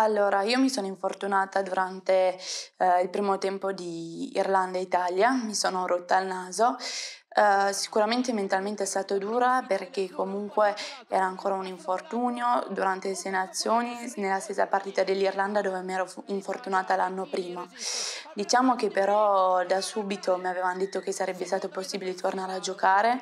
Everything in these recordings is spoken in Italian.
Allora, io mi sono infortunata durante eh, il primo tempo di Irlanda-Italia, mi sono rotta il naso eh, sicuramente mentalmente è stata dura perché comunque era ancora un infortunio durante le sei nazioni nella stessa partita dell'Irlanda dove mi ero infortunata l'anno prima. Diciamo che però da subito mi avevano detto che sarebbe stato possibile tornare a giocare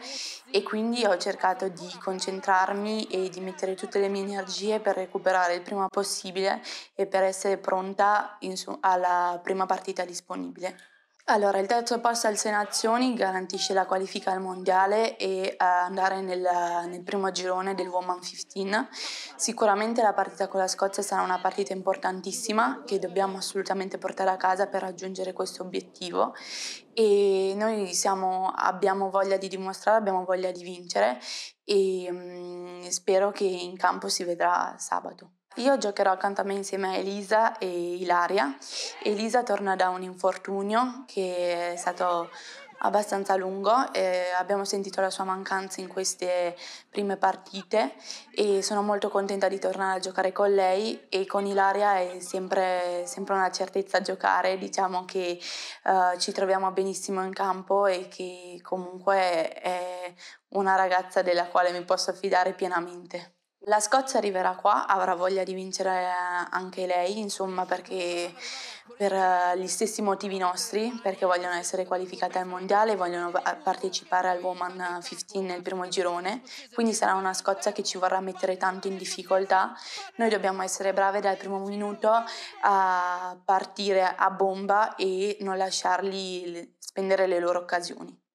e quindi ho cercato di concentrarmi e di mettere tutte le mie energie per recuperare il prima possibile e per essere pronta alla prima partita disponibile. Allora, il terzo passo al Senazioni garantisce la qualifica al mondiale e uh, andare nel, nel, primo girone del Woman 15. Sicuramente la partita con la Scozia sarà una partita importantissima che dobbiamo assolutamente portare a casa per raggiungere questo obiettivo e noi siamo, abbiamo voglia di dimostrare, abbiamo voglia di vincere e um, spero che in campo si vedrà sabato. Io giocherò accanto a me insieme a Elisa e Ilaria. Elisa torna da un infortunio che è stato abbastanza lungo, eh, abbiamo sentito la sua mancanza in queste prime partite e sono molto contenta di tornare a giocare con lei e con Ilaria è sempre, sempre una certezza giocare, diciamo che eh, ci troviamo benissimo in campo e che comunque è una ragazza della quale mi posso affidare pienamente. La Scozia arriverà qua, avrà voglia di vincere anche lei, insomma, perché per eh, gli stessi motivi nostri, perché vogliono essere qualificate al mondiale, vogliono partecipare al Woman 15 nel primo girone, quindi sarà una Scozia che ci vorrà mettere tanto in difficoltà. Noi dobbiamo essere brave dal primo minuto a partire a bomba e non lasciarli spendere le loro occasioni.